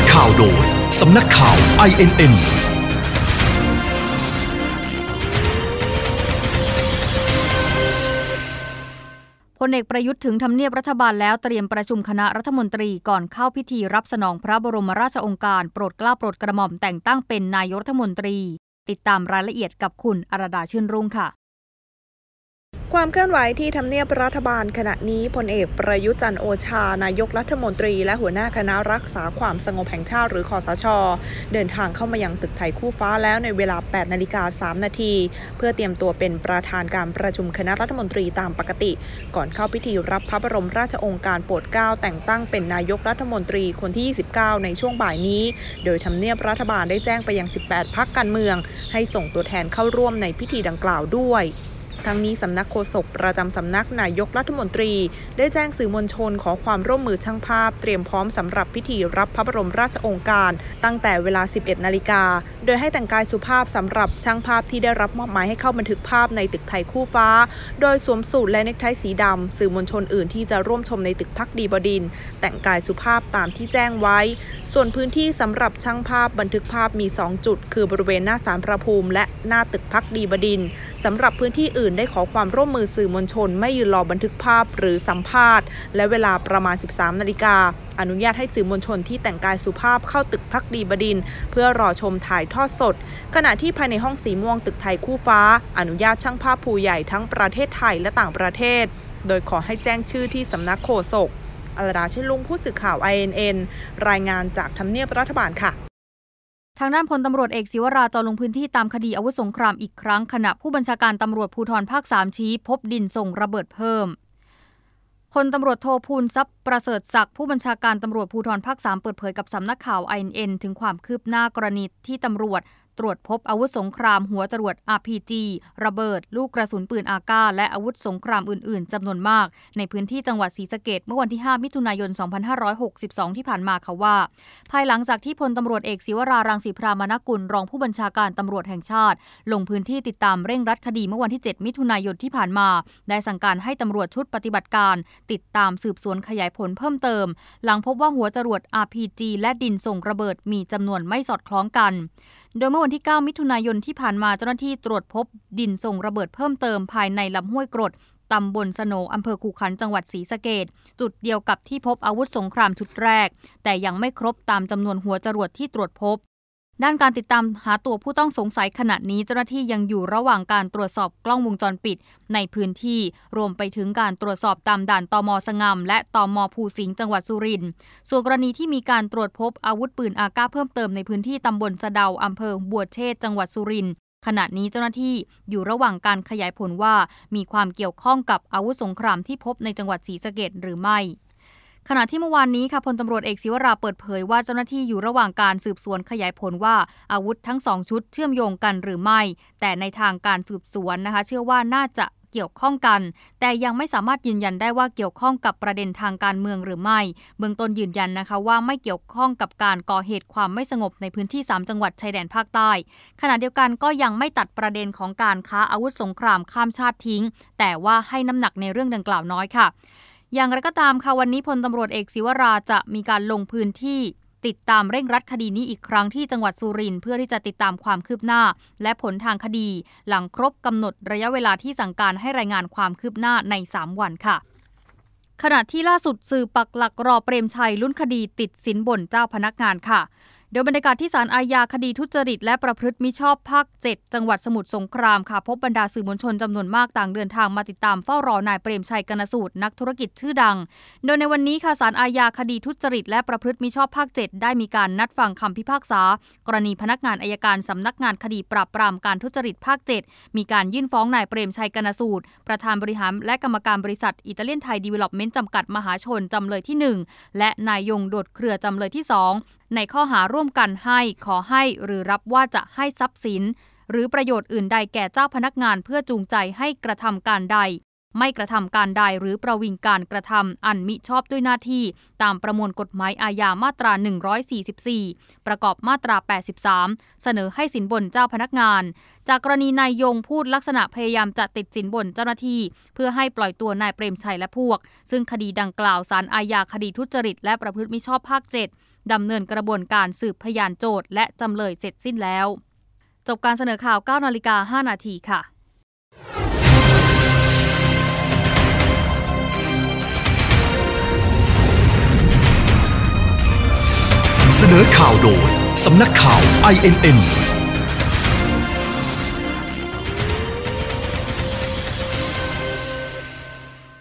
อข่าวโดย สำนักข่าว INN พลเอกประยุทธ์ถึงทำเนียบรัฐบาลแล้วเตรียมประชุมคณะรัฐมนตรีก่อนเข้าพิธีรับสนองพระบรมราชองค์การ โปรดเกล้าโปรดกระหม่อมแต่งตั้งเป็นนายกรัฐมนตรี ติดตามรายละเอียดกับคุณอรดาชื่นรุ่งค่ะความเคลื่อนไหวที่ทำเนียบรัฐบาลขณะนี้พลเอก ประยุจันโอชา นายกรัฐมนตรีและหัวหน้าคณะรักษาความสงบแห่งชาติหรือคอสช เดินทางเข้ามายังตึกไทยคู่ฟ้าแล้วในเวลา 8นาฬิกา3นาที เพื่อเตรียมตัวเป็นประธานการประชุมคณะรัฐมนตรีตามปกติ ก่อนเข้าพิธีรับพระบรมราชองค์การโปรดเกล้า แต่งตั้งเป็นนายกรัฐมนตรีคนที่29ในช่วงบ่ายนี้ โดยทำเนียบรัฐบาลได้แจ้งไปยัง 18พักการเมือง ให้ส่งตัวแทนเข้าร่วมในพิธีดังกล่าวด้วยทั้งนี้สำนักโฆษกประจำสำนักนายกรัฐมนตรี ได้แจ้งสื่อมวลชนขอความร่วมมือช่างภาพ เตรียมพร้อมสำหรับพิธีรับพระบรมราชองค์การ ตั้งแต่เวลา 11 นาฬิกา โดยให้แต่งกายสุภาพสำหรับช่างภาพที่ได้รับมอบหมายให้เข้าบันทึกภาพในตึกไทยคู่ฟ้า โดยสวมสูทและเนคไทสีดำสื่อมวลชนอื่นที่จะร่วมชมในตึกพักดีบดินแต่งกายสุภาพตามที่แจ้งไว้ ส่วนพื้นที่สำหรับช่างภาพบันทึกภาพมี2จุดคือบริเวณหน้าสารพระภูมิ และหน้าตึกพักดีบดินสำหรับพื้นที่อื่นนได้ขอความร่วมมือสื่อมวลชน ไม่ยืนรอบันทึกภาพหรือสัมภาษณ์ และเวลาประมาณ 13 นาฬิกาอนุญาตให้สื่อมวลชนที่แต่งกายสุภาพเข้าตึกพักดีบดิน เพื่อรอชมถ่ายทอดสด ขณะที่ภายในห้องสีม่วงตึกไทยคู่ฟ้า อนุญาตช่างภาพผู้ใหญ่ทั้งประเทศไทยและต่างประเทศ โดยขอให้แจ้งชื่อที่สำนักโฆษกอลราชิลุงผู้สื่อข่าว INN รายงานจากทำเนียบรัฐบาลค่ะทางด้านพลตำรวจเอกศิวราจะลงพื้นที่ตามคดีอาวุธสงครามอีกครั้ง ขณะผู้บัญชาการตำรวจภูธรภาคสามชี้ พบดินส่งระเบิดเพิ่มพลตำรวจโทพูลทรัพย์ประเสริฐศักดิ์ผู้บัญชาการตำรวจภูธรภาคสามเปิดเผยกับสำนักข่าวไอเอ็นถึงความคืบหน้ากรณีที่ตำรวจตรวจพบอาวุธสงครามหัวจรวด RPG ระเบิดลูกกระสุนปืนอากาศและอาวุธสงครามอื่นๆ จำนวนมาก ในพื้นที่จังหวัดศรีสะเกดเมื่อวันที่ 5 มิถุนายน 2562 ที่ผ่านมาค่ะว่า ภายหลังจากที่พลตำรวจเอกศิวรารังสีพรามนกุล รองผู้บัญชาการตำรวจแห่งชาติ ลงพื้นที่ติดตามเร่งรัดคดีเมื่อวันที่ 7 มิถุนายนที่ผ่านมา ได้สั่งการให้ตำรวจชุดปฏิบัติการ ติดตามสืบสวนขยายผลเพิ่มเติม หลังพบว่าหัวจรวด RPG และดินส่งระเบิดมีจำนวนไม่สอดคล้องกันโดยเมื่อวันที่ 9 มิถุนายนที่ผ่านมาเจ้าหน้าที่ตรวจพบ ดินส่งระเบิดเพิ่มเติมภายในลำห้วยกรดตำบลสโนอำเภอขู่ขันจังหวัดศรีสะเกดจุดเดียวกับที่พบอาวุธสงครามชุดแรก แต่ยังไม่ครบตามจำนวนหัวจรวดที่ตรวจพบด้านการติดตามหาตัวผู้ต้องสงสัยขณะนี้เจ้าหน้าที่ยังอยู่ระหว่างการตรวจสอบกล้องวงจรปิด ในพื้นที่รวมไปถึงการตรวจสอบตามด่านตมสงามและตมภูสิงห์จังหวัดสุรินทร์ส่วนกรณีที่มีการตรวจพบอาวุธปืนอากาเพิ่มเติมในพื้นที่ตำบลสะเดาอำเภอบัวเชษจังหวัดสุรินทร์ขณะนี้เจ้าหน้าที่อยู่ระหว่างการขยายผลว่ามีความเกี่ยวข้องกับอาวุธสงครามที่พบในจังหวัดศรีสะเกดหรือไม่ขณะที่เมื่อวานนี้ค่ะพลตำรวจเอกศิวราเปิดเผยว่าเจ้าหน้าที่อยู่ระหว่างการสืบสวนขยายผลว่าอาวุธทั้งสองชุดเชื่อมโยงกันหรือไม่ แต่ในทางการสืบสวนนะคะเชื่อว่าน่าจะเกี่ยวข้องกัน แต่ยังไม่สามารถยืนยันได้ว่าเกี่ยวข้องกับประเด็นทางการเมืองหรือไม่เบื้องต้นยืนยันนะคะว่าไม่เกี่ยวข้องกับการก่อเหตุความไม่สงบในพื้นที่ 3 จังหวัดชายแดนภาคใต้ ขณะเดียวกันก็ยังไม่ตัดประเด็นของการค้าอาวุธสงครามข้ามชาติทิ้ง แต่ว่าให้น้ำหนักในเรื่องดังกล่าวน้อยค่ะอย่างไรก็ตามค่ะวันนี้พลตำรวจเอกศิวราจะมีการลงพื้นที่ ติดตามเร่งรัดคดีนี้อีกครั้งที่จังหวัดสุรินทร์เพื่อที่จะติดตามความคืบหน้า และผลทางคดี หลังครบกำหนดระยะเวลาที่สั่งการให้รายงานความคืบหน้าใน 3 วันค่ะ ขณะที่ล่าสุดสื่อปักหลักรอเปรมชัยลุ้นคดีติดสินบนเจ้าพนักงานค่ะโดยบรรยากาศที่ศาลอาญาคดีทุจริต และประพฤติมิชอบภาค 7 จังหวัดสมุทรสงครามค่ะพบบรรดาสื่อมวลชนจำนวนมากต่าง เดินทางมาติดตามเฝ้ารอนายเปรมชัยกนสูตรนักธุรกิจชื่อดัง โดยในวันนี้ค่ะศาลอาญาคดีทุจริตและประพฤติมิชอบภาค7 ได้มีการนัดฟังคำพิพากษา กรณีพนักงานอายการสำนักงานคดีปราบปรามการทุจริตภาค 7 มีการยื่นฟ้องนายเปรมชัยกนสูตรประธานบริหารและกรรมการบริษัทอิตาเลียนไทยดีเวล็อปเมนต์จำกัดมหาชนจำเลยที่ 1 และนายยงโดดเครือจำเลยที่ 2ในข้อหาร่วมกันให้ขอให้หรือรับว่าจะให้ทรัพย์สิน หรือประโยชน์อื่นใดแก่เจ้าพนักงาน เพื่อจูงใจให้กระทำการใด ไม่กระทำการใดหรือประวิงการกระทำอันมิชอบด้วยหน้าที่ ตามประมวลกฎหมายอาญามาตรา 144 ประกอบมาตรา 83 เสนอให้สินบนเจ้าพนักงาน จากกรณีนายยงพูดลักษณะพยายามจะติดสินบนเจ้าหน้าที่ เพื่อให้ปล่อยตัวนายเปรมชัยและพวก ซึ่งคดีดังกล่าวสารอาญาคดีทุจริต และประพฤติมิชอบภาค7ดำเนินกระบวนการสืบพยานโจทย์และจำเลยเสร็จสิ้นแล้ว จบการเสนอข่าว9นาฬิกา5นาทีค่ะ เสนอข่าวโดย สำนักข่าว INN